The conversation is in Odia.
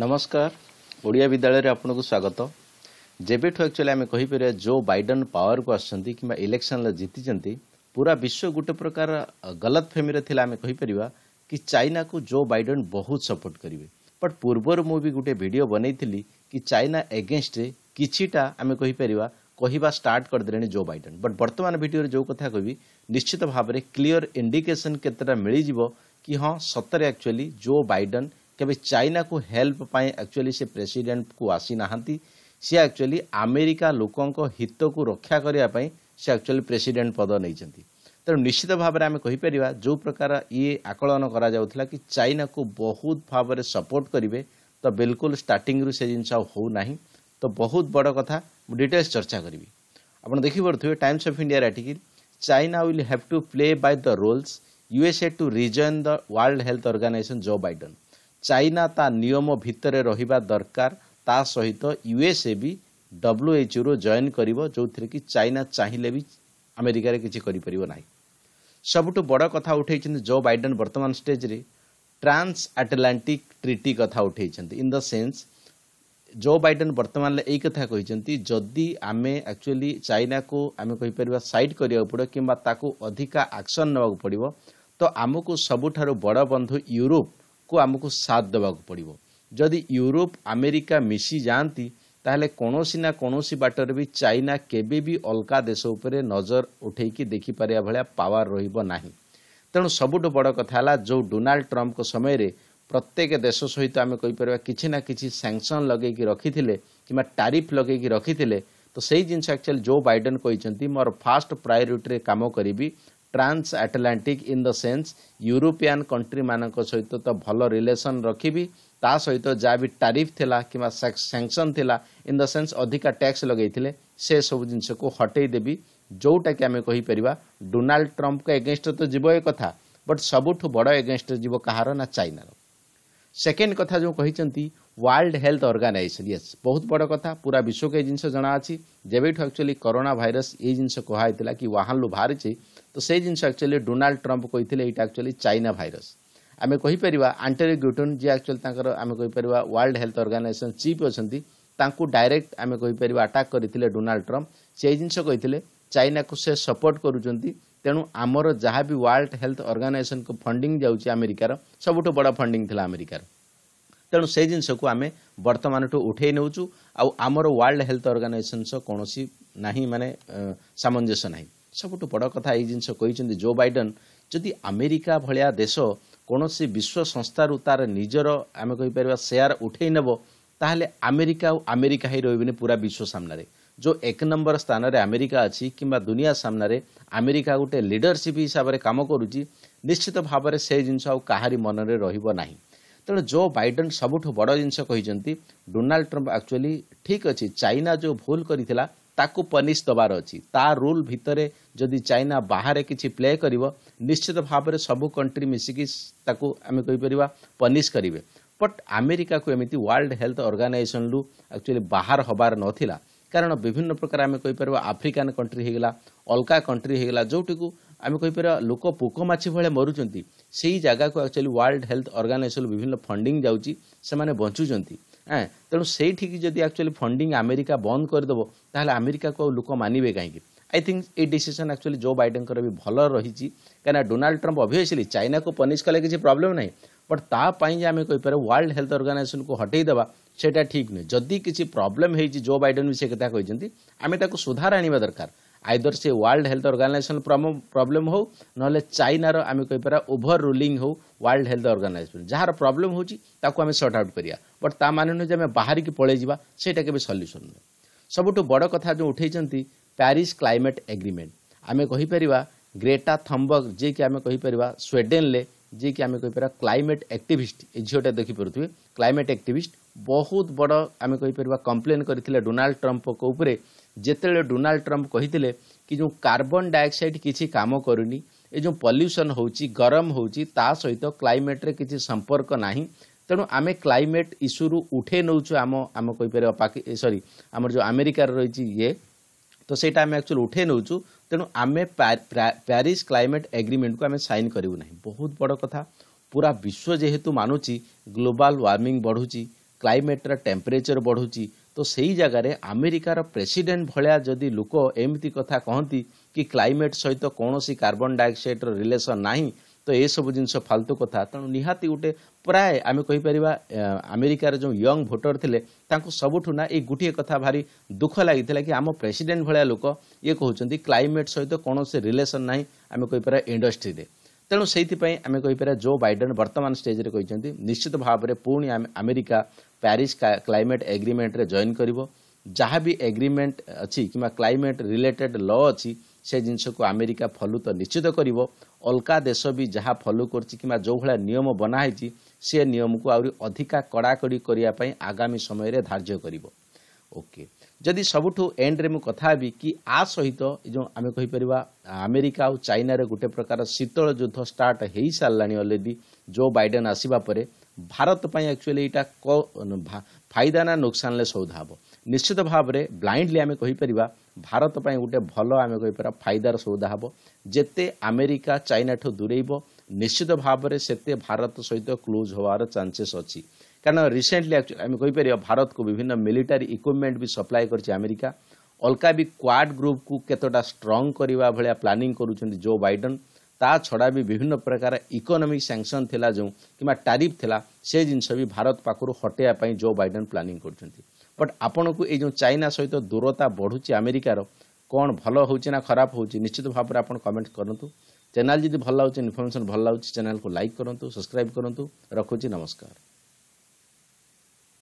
ନମସ୍କାର ଓଡ଼ିଆ ବିଦ୍ୟାଳୟରେ ଆପଣଙ୍କୁ ସ୍ୱାଗତ ଯେବେଠୁ ଆକ୍ଚୁଆଲି ଆମେ କହିପାରିବା ଜୋ ବାଇଡେନ୍ ପାୱାରକୁ ଆସିଛନ୍ତି କିମ୍ବା ଇଲେକ୍ସନ୍ରେ ଜିତିଛନ୍ତି ପୁରା ବିଶ୍ୱ ଗୋଟେ ପ୍ରକାର ଗଲତ ଫେମିରେ ଥିଲା ଆମେ କହିପାରିବା କି ଚାଇନାକୁ ଜୋ ବାଇଡେନ୍ ବହୁତ ସପୋର୍ଟ କରିବେ ବଟ୍ ପୂର୍ବରୁ ମୁଁ ବି ଗୋଟେ ଭିଡ଼ିଓ ବନେଇଥିଲି କି ଚାଇନା ଏଗେନ୍ଷ୍ଟରେ କିଛିଟା ଆମେ କହିପାରିବା କହିବା ଷ୍ଟାର୍ଟ କରିଦେଲେଣି ଜୋ ବାଇଡେନ୍ ବଟ୍ ବର୍ତ୍ତମାନ ଭିଡ଼ିଓରେ ଯେଉଁ କଥା କହିବି ନିଶ୍ଚିତ ଭାବରେ କ୍ଲିଅର୍ ଇଣ୍ଡିକେସନ୍ କେତେଟା ମିଳିଯିବ କି ହଁ ସତରେ ଆକ୍ଚୁଆଲି ଜୋ ବାଇଡେନ୍ कभी चाइना को हेल्प पाए एक्चुअली से प्रेसिडेंट को आसी ना सी एक्चुअली आमेरिका लोक हित को रक्षा करने से एक्चुअली प्रेसिडेंट पद नहीं तेणु निश्चित भाव में आम जो प्रकार ये आकलन कराला कि चाइना को बहुत भाव सपोर्ट करेंगे तो बिल्कुल स्टार्टिंग से जिन हो तो बहुत बड़ कथा डिटेल्स चर्चा करी आप देखिए पारे Times of India article China will have to play by the rules USA to rejoin the World Health Organisation Joe Biden China ତା ନିୟମ ଭିତରେ ରହିବା ଦରକାର ତା ସହିତ ୟୁଏସ୍ଏ ବି ଡବ୍ଲ୍ୟୁଏଚ୍ଓରୁ ଜଏନ୍ କରିବ ଯେଉଁଥିରେ କି ଚାଇନା ଚାହିଁଲେ ବି ଆମେରିକାରେ କିଛି କରିପାରିବ ନାହିଁ ସବୁଠୁ ବଡ଼ କଥା ଉଠାଇଛନ୍ତି ଜୋ ବାଇଡେନ୍ ବର୍ତ୍ତମାନ ଷ୍ଟେଜ୍ରେ ଟ୍ରାନ୍ସ ଆଟଲାଣ୍ଟିକ୍ ଟ୍ରିଟି କଥା ଉଠାଇଛନ୍ତି in the sense Joe Biden ବର୍ତ୍ତମାନ ଏଇ କଥା କହିଛନ୍ତି ଯଦି ଆମେ ଆକ୍ଚୁଆଲି ଚାଇନାକୁ ଆମେ କହିପାରିବା ସାଇଟ୍ କରିବାକୁ ପଡ଼ିବ କିମ୍ବା ତାକୁ ଅଧିକା ଆକ୍ସନ୍ ନେବାକୁ ପଡ଼ିବ ତ ଆମକୁ ସବୁଠାରୁ ବଡ଼ ବନ୍ଧୁ ୟୁରୋପ କୁ ଆମକୁ ସାଥ ଦେବାକୁ ପଡ଼ିବ ଯଦି ୟୁରୋପ ଆମେରିକା ମିଶି ଯାଆନ୍ତି ତାହେଲେ କୌଣସି ନା କୌଣସି ବାଟରେ ବି ଚାଇନା କେବେ ବି ଅଲଗା ଦେଶ ଉପରେ ନଜର ଉଠାଇକି ଦେଖିପାରିବା ଭଳିଆ ପାୱାର ରହିବ ନାହିଁ ତେଣୁ ସବୁଠୁ ବଡ଼ କଥା ହେଲା ଯେଉଁ ଡୋନାଲ୍ଡ ଟ୍ରମ୍ପଙ୍କ ସମୟରେ ପ୍ରତ୍ୟେକ ଦେଶ ସହିତ ଆମେ କହିପାରିବା କିଛି ନା କିଛି ସ୍ୟାଙ୍କସନ୍ ଲଗେଇକି ରଖିଥିଲେ କିମ୍ବା ଟାରିଫ ଲଗେଇକି ରଖିଥିଲେ ତ ସେଇ ଜିନିଷ ଆକ୍ଚୁଆଲି ଜୋ ବାଇଡେନ୍ କହିଛନ୍ତି ମୋର ଫାଷ୍ଟ ପ୍ରାୟୋରିଟିରେ କାମ କରିବି transatlantic in the sense European କଣ୍ଟ୍ରିମାନଙ୍କ ସହିତ ତ ଭଲ ରିଲେସନ୍ ରଖିବି ତା ସହିତ ଯାହା ବି ଟାରିଫ୍ ଥିଲା କିମ୍ବା ସ୍ୟାଙ୍କସନ୍ ଥିଲା ଇନ୍ ଦ ସେନ୍ସ ଅଧିକା ଟ୍ୟାକ୍ସ ଲଗାଇଥିଲେ ସେସବୁ ଜିନିଷକୁ ହଟେଇ ଦେବି ଯେଉଁଟାକି ଆମେ କହିପାରିବା ଡୋନାଲ୍ଡ ଟ୍ରମ୍ପଙ୍କ ଏଗେନଷ୍ଟରେ ତ ଯିବ ଏ କଥା ବଟ୍ ସବୁଠୁ ବଡ଼ ଏଗେନଷ୍ଟରେ ଯିବ କାହାର ନା ଚାଇନାର ସେକେଣ୍ଡ କଥା ଯେଉଁ କହିଛନ୍ତି ୱାର୍ଲଡ ହେଲ୍ଥ ଅର୍ଗାନାଇଜେସନ୍ ୟେସ୍ ବହୁତ ବଡ଼ କଥା ପୁରା ବିଶ୍ୱକୁ ଏ ଜିନିଷ ଜଣାଅଛି ଯେବେଠୁ ଆକ୍ଚୁଆଲି କରୋନା ଭାଇରସ୍ ଏଇ ଜିନିଷ କୁହାହେଇଥିଲା କି ୱାହାନରୁ ବାହାରିଛି ତ ସେଇ ଜିନିଷ ଆକ୍ଚୁଆଲି ଡୋନାଲ୍ଡ ଟ୍ରମ୍ପ କହିଥିଲେ ଏଇଟା ଆକ୍ଚୁଆଲି ଚାଇନା ଭାଇରସ୍ ଆମେ କହିପାରିବା ଆଣ୍ଟୋନି ଗ୍ୟୁଟନ୍ ଯିଏ ଆକ୍ଚୁଆଲି ତାଙ୍କର ଆମେ କହିପାରିବା ୱାର୍ଲଡ ହେଲ୍ଥ ଅର୍ଗାନାଇଜେସନ୍ ଚିଫ୍ ଅଛନ୍ତି ତାଙ୍କୁ ଡାଇରେକ୍ଟ ଆମେ କହିପାରିବା ଆଟାକ୍ କରିଥିଲେ ଡୋନାଲ୍ଡ ଟ୍ରମ୍ପ ସେଇ ଜିନିଷ କହିଥିଲେ ଚାଇନାକୁ ସେ ସପୋର୍ଟ କରୁଛନ୍ତି ତେଣୁ ଆମର ଯାହା ବି ୱାର୍ଲଡ ହେଲ୍ଥ ଅର୍ଗାନାଇଜେସନକୁ ଫଣ୍ଡିଂ ଯାଉଛି ଆମେରିକାର ସବୁଠୁ ବଡ଼ ଫଣ୍ଡିଂ ଥିଲା ଆମେରିକାର ତେଣୁ ସେ ଜିନିଷକୁ ଆମେ ବର୍ତ୍ତମାନଠୁ ଉଠେଇ ନେଉଛୁ ଆଉ ଆମର ୱାର୍ଲଡ ହେଲ୍ଥ ଅର୍ଗାନାଇଜେସନ ସହ କୌଣସି ନାହିଁ ମାନେ ସାମଞ୍ଜସ୍ୟ ନାହିଁ ସବୁଠୁ ବଡ଼ କଥା ଏଇ ଜିନିଷ କହିଛନ୍ତି ଜୋ ବାଇଡେନ୍ ଯଦି ଆମେରିକା ଭଳିଆ ଦେଶ କୌଣସି ବିଶ୍ୱ ସଂସ୍ଥାରୁ ତାର ନିଜର ଆମେ କହିପାରିବା ସେୟାର ଉଠେଇ ନେବ ତାହେଲେ ଆମେରିକା ଆଉ ଆମେରିକା ହିଁ ରହିବନି ପୁରା ବିଶ୍ୱ ସାମ୍ନାରେ ଯେଉଁ ଏକ ନମ୍ବର ସ୍ଥାନରେ ଆମେରିକା ଅଛି କିମ୍ବା ଦୁନିଆ ସାମ୍ନାରେ ଆମେରିକା ଗୋଟେ ଲିଡରସିପ୍ ହିସାବରେ କାମ କରୁଛି ନିଶ୍ଚିତ ଭାବରେ ସେ ଜିନିଷ ଆଉ କାହାରି ମନରେ ରହିବ ନାହିଁ ତେଣୁ ଜୋ ବାଇଡେନ୍ ସବୁଠୁ ବଡ଼ ଜିନିଷ କହିଛନ୍ତି ଡୋନାଲ୍ଡ ଟ୍ରମ୍ପ ଆକ୍ଚୁଆଲି ଠିକ୍ ଅଛି ଚାଇନା ଯେଉଁ ଭୁଲ କରିଥିଲା ତାକୁ ପନିଶ ଦେବାର ଅଛି ତା ରୁଲ୍ ଭିତରେ ଯଦି ଚାଇନା ବାହାରେ କିଛି ପ୍ଲେ କରିବ ନିଶ୍ଚିତ ଭାବରେ ସବୁ କଣ୍ଟ୍ରି ମିଶିକି ତାକୁ ଆମେ କହିପାରିବା ପନିଶ କରିବେ ବଟ୍ ଆମେରିକାକୁ ଏମିତି ୱାର୍ଲଡ ହେଲ୍ଥ ଅର୍ଗାନାଇଜେସନରୁ ଆକ୍ଚୁଆଲି ବାହାର ହେବାର ନଥିଲା କାରଣ ବିଭିନ୍ନ ପ୍ରକାର ଆମେ କହିପାରିବା ଆଫ୍ରିକାନ କଣ୍ଟ୍ରି ହେଇଗଲା ଅଲଗା କଣ୍ଟ୍ରି ହେଇଗଲା ଯେଉଁଠିକୁ ଆମେ କହିପାରିବା ଲୋକ ପୋକ ମାଛି ଭଳିଆ ମରୁଛନ୍ତି ସେଇ ଜାଗାକୁ ଆକ୍ଚୁଆଲି ୱାର୍ଲଡ ହେଲ୍ଥ ଅର୍ଗାନାଇଜେସନ ବିଭିନ୍ନ ଫଣ୍ଡିଂ ଯାଉଛି ସେମାନେ ବଞ୍ଚୁଛନ୍ତି ତେଣୁ ସେଇଠିକି ଯଦି ଆକ୍ଚୁଆଲି ଫଣ୍ଡିଂ ଆମେରିକା ବନ୍ଦ କରିଦେବ ତାହେଲେ ଆମେରିକାକୁ ଆଉ ଲୋକ ମାନିବେ କାହିଁକି ଆଇ ଥିଙ୍କ ଏଇ ଡିସିସନ୍ ଆକ୍ଚୁଆଲି ଜୋ ବାଇଡେନଙ୍କର ବି ଭଲ ରହିଛି କାହିଁକିନା ଡୋନାଲ୍ଡ ଟ୍ରମ୍ପ ଅଭିୟସଲି ଚାଇନାକୁ ପନିଶ କଲେ କିଛି ପ୍ରୋବ୍ଲେମ୍ ନାହିଁ ବଟ୍ ତା ପାଇଁ ଯେ ଆମେ କହିପାରିବା ୱାର୍ଲଡ ହେଲ୍ଥ ଅର୍ଗାନାଇଜେସନକୁ ହଟେଇଦେବା ସେଇଟା ଠିକ୍ ନୁହେଁ ଯଦି କିଛି ପ୍ରୋବ୍ଲେମ୍ ହେଇଛି ଜୋ ବାଇଡେନ୍ ବି ସେ କଥା କହିଛନ୍ତି ଆମେ ତାକୁ ସୁଧାର ଆଣିବା ଦରକାର ଆଇଦର ସେ ୱାର୍ଲଡ ହେଲ୍ଥ ଅର୍ଗାନାଇଜେସନ୍ ପ୍ରୋବ୍ଲେମ୍ ହେଉ ନହେଲେ ଚାଇନାର ଆମେ କହିପାରିବା ଓଭର ରୁଲିଂ ହେଉ ୱାର୍ଲଡ ହେଲ୍ଥ ଅର୍ଗାନାଇଜେସନ୍ ଯାହାର ପ୍ରୋବ୍ଲେମ୍ ହେଉଛି ତାକୁ ଆମେ ସର୍ଟ ଆଉଟ୍ କରିବା ବଟ୍ ତା ମାନେ ନୁହେଁ ଯେ ଆମେ ବାହାରିକି ପଳେଇ ଯିବା ସେଇଟା କେବେ ସଲ୍ୟୁସନ୍ ନୁହେଁ ସବୁଠୁ ବଡ଼ କଥା ଯେଉଁ ଉଠେଇଛନ୍ତି ପ୍ୟାରିସ୍ କ୍ଲାଇମେଟ୍ ଏଗ୍ରିମେଣ୍ଟ ଆମେ କହିପାରିବା ଗ୍ରେଟା ଥମ୍ବର୍ଗ ଯିଏକି ଆମେ କହିପାରିବା ସ୍ୱିଡେନ୍ରେ ଯିଏକି ଆମେ କହିପାରିବା କ୍ଲାଇମେଟ୍ ଆକ୍ଟିଭିଷ୍ଟ ଏ ଝିଅଟା ଦେଖିପାରୁଥିବେ କ୍ଲାଇମେଟ୍ ଆକ୍ଟିଭିଷ୍ଟ ବହୁତ ବଡ଼ ଆମେ କହିପାରିବା କମ୍ପ୍ଲେନ୍ କରିଥିଲେ ଡୋନାଲ୍ଡ ଟ୍ରମ୍ପଙ୍କ ଉପରେ ଯେତେବେଳେ ଡୋନାଲ୍ଡ ଟ୍ରମ୍ପ କହିଥିଲେ କି ଯେଉଁ କାର୍ବନ୍ ଡାଇଅକ୍ସାଇଡ୍ କିଛି କାମ କରୁନି ଏ ଯେଉଁ ପଲ୍ୟୁସନ୍ ହେଉଛି ଗରମ ହେଉଛି ତା ସହିତ କ୍ଲାଇମେଟ୍ରେ କିଛି ସମ୍ପର୍କ ନାହିଁ ତେଣୁ ଆମେ କ୍ଲାଇମେଟ୍ ଇସ୍ୟୁରୁ ଉଠେଇ ନେଉଛୁ ଆମ ଆମେ କହିପାରିବା ପାକି ସରି ଆମର ଯେଉଁ ଆମେରିକାର ରହିଛି ଇଏ ତ ସେଇଟା ଆମେ ଆକ୍ଚୁଆଲି ଉଠେଇ ନେଉଛୁ ତେଣୁ ଆମେ ପ୍ୟାରିସ୍ କ୍ଲାଇମେଟ୍ ଏଗ୍ରିମେଣ୍ଟକୁ ଆମେ ସାଇନ୍ କରିବୁ ନାହିଁ ବହୁତ ବଡ଼ କଥା ପୁରା ବିଶ୍ୱ ଯେହେତୁ ମାନୁଛି ଗ୍ଲୋବାଲ୍ ୱାର୍ମିଂ ବଢ଼ୁଛି କ୍ଲାଇମେଟ୍ର ଟେମ୍ପରେଚର୍ ବଢ଼ୁଛି ତ ସେଇ ଜାଗାରେ ଆମେରିକାର ପ୍ରେସିଡେଣ୍ଟ ଭଳିଆ ଯଦି ଲୋକ ଏମିତି କଥା କହନ୍ତି କି କ୍ଲାଇମେଟ୍ ସହିତ କୌଣସି କାର୍ବନ୍ ଡାଇଅକ୍ସାଇଡ଼ର ରିଲେସନ୍ ନାହିଁ ତ ଏସବୁ ଜିନିଷ ଫାଲତୁ କଥା ତେଣୁ ନିହାତି ଗୋଟେ ପ୍ରାୟ ଆମେ କହିପାରିବା ଆମେରିକାର ଯେଉଁ ୟଙ୍ଗ ଭୋଟର ଥିଲେ ତାଙ୍କୁ ସବୁଠୁ ନା ଏଇ ଗୋଟିଏ କଥା ଭାରି ଦୁଃଖ ଲାଗିଥିଲା କି ଆମ ପ୍ରେସିଡେଣ୍ଟ ଭଳିଆ ଲୋକ ଇଏ କହୁଛନ୍ତି କ୍ଲାଇମେଟ୍ ସହିତ କୌଣସି ରିଲେସନ୍ ନାହିଁ ଆମେ କହିପାରିବା ଇଣ୍ଡଷ୍ଟ୍ରିରେ ତେଣୁ ସେଇଥିପାଇଁ ଆମେ କହିପାରିବା ଜୋ ବାଇଡେନ୍ ବର୍ତ୍ତମାନ ଷ୍ଟେଜ୍ରେ କହିଛନ୍ତି ନିଶ୍ଚିତ ଭାବରେ ପୁଣି ଆମେ ଆମେରିକା ପ୍ୟାରିସ୍ କ୍ଲାଇମେଟ୍ ଏଗ୍ରିମେଣ୍ଟରେ ଜଏନ୍ କରିବ ଯାହା ବି ଏଗ୍ରିମେଣ୍ଟ ଅଛି କିମ୍ବା କ୍ଲାଇମେଟ୍ ରିଲେଟେଡ୍ ଲ ଅଛି ସେ ଜିନିଷକୁ ଆମେରିକା ଫଲୋ ତ ନିଶ୍ଚିତ କରିବ ଅଲଗା ଦେଶ ବି ଯାହା ଫଲୋ କରୁଛି କିମ୍ବା ଯେଉଁଭଳିଆ ନିୟମ ବନା ହେଇଛି ସେ ନିୟମକୁ ଆହୁରି ଅଧିକା କଡ଼ାକଡ଼ି କରିବା ପାଇଁ ଆଗାମୀ ସମୟରେ ଧାର୍ଯ୍ୟ କରିବ ଓକେ ଯଦି ସବୁଠୁ ଏଣ୍ଡରେ ମୁଁ କଥା ହେବି କି ଆ ସହିତ ଏ ଯେଉଁ ଆମେ କହିପାରିବା ଆମେରିକା ଆଉ ଚାଇନାରେ ଗୋଟେ ପ୍ରକାର ଶୀତଳ ଯୁଦ୍ଧ ଷ୍ଟାର୍ଟ ହେଇସାରିଲାଣି ଅଲରେଡ଼ି ଜୋ ବାଇଡେନ୍ ଆସିବା ପରେ ଭାରତ ପାଇଁ ଆକ୍ଚୁଆଲି ଏଇଟା ଫାଇଦା ନା ନୁକସାନଲେ ସଉଦା ହେବ ନିଶ୍ଚିତ ଭାବରେ ବ୍ଲାଇଣ୍ଡଲି ଆମେ କହିପାରିବା ଭାରତ ପାଇଁ ଗୋଟେ ଭଲ ଆମେ କହିପାରିବା ଫାଇଦାର ସଉଦା ହେବ ଯେତେ ଆମେରିକା ଚାଇନାଠୁ ଦୂରେଇବ ନିଶ୍ଚିତ ଭାବରେ ସେତେ ଭାରତ ସହିତ କ୍ଲୋଜ୍ ହେବାର ଚାନ୍ସେସ୍ ଅଛି କାରଣ ରିସେଣ୍ଟଲି ଆକ୍ଚୁଆଲି ଆମେ କହିପାରିବା ଭାରତକୁ ବିଭିନ୍ନ ମିଲିଟାରୀ ଇକ୍ୱିପମେଣ୍ଟ ବି ସପ୍ଲାଏ କରିଛି ଆମେରିକା ଅଲକା ବି କ୍ୱାଡ୍ ଗ୍ରୁପ୍କୁ କେତେଟା ଷ୍ଟ୍ରଙ୍ଗ କରିବା ଭଳିଆ ପ୍ଲାନିଂ କରୁଛନ୍ତି ଜୋ ବାଇଡେନ୍ ତା ଛଡ଼ା ବି ବିଭିନ୍ନ ପ୍ରକାର ଇକୋନୋମିକ୍ ସ୍ୟାଙ୍କସନ୍ ଥିଲା ଯେଉଁ କିମ୍ବା ଟାରିଫ୍ ଥିଲା ସେ ଜିନିଷ ବି ଭାରତ ପାଖରୁ ହଟେଇବା ପାଇଁ ଜୋ ବାଇଡେନ୍ ପ୍ଲାନିଂ କରୁଛନ୍ତି ବଟ୍ ଆପଣଙ୍କୁ ଏଇ ଯେଉଁ ଚାଇନା ସହିତ ଦୂରତା ବଢ଼ୁଛି ଆମେରିକାର କ'ଣ ଭଲ ହେଉଛି ନା ଖରାପ ହେଉଛି ନିଶ୍ଚିତ ଭାବରେ ଆପଣ କମେଣ୍ଟ କରନ୍ତୁ ଚ୍ୟାନେଲ୍ ଯଦି ଭଲ ଲାଗୁଛି ଇନଫର୍ମେସନ୍ ଭଲ ଲାଗୁଛି ଚ୍ୟାନେଲ୍କୁ ଲାଇକ୍ କରନ୍ତୁ ସବସ୍କ୍ରାଇବ୍ କରନ୍ତୁ ରଖୁଛି ନମସ୍କାର